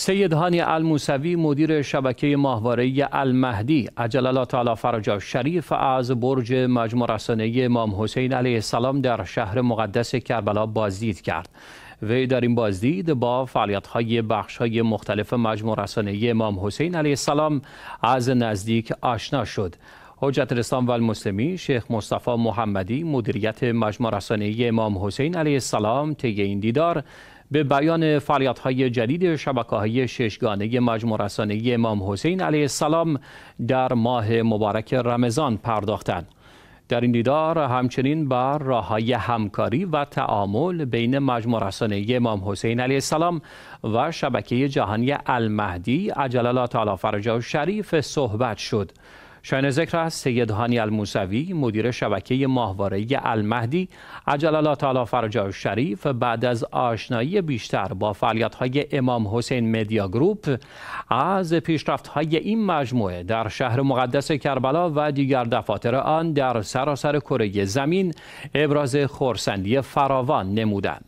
سید هانی الموسوی مدیر شبکه ماهواره المهدی عجل الله تعالی فرجا شریف از برج مجموع رسانه امام حسین علیه السلام در شهر مقدس کربلا بازدید کرد وی در این بازدید با بخش های مختلف مجموع رسانه امام حسین علیه السلام از نزدیک آشنا شد حجت الاسلام و شیخ مصطفی محمدی مدیریت مجموع رسانه امام حسین علیه السلام طی این دیدار به بیان فعالیت های جدید شبکه های ششگانه مجموع رسانه امام حسین علیه السلام در ماه مبارک رمضان پرداختند. در این دیدار همچنین بر راه های همکاری و تعامل بین مجموع رسانه امام حسین علیه السلام و شبکه جهانی المهدی عجل الله فرجا و شریف صحبت شد. شاین ذکر است سید هانی الموسوی مدیر شبکه ماهواره المهدی عجل الله تعالی فرجا شریف بعد از آشنایی بیشتر با فعالیت های امام حسین مدیا گروپ از پیشرفت های این مجموعه در شهر مقدس کربلا و دیگر دفاتر آن در سراسر کره زمین ابراز خورسندی فراوان نمودند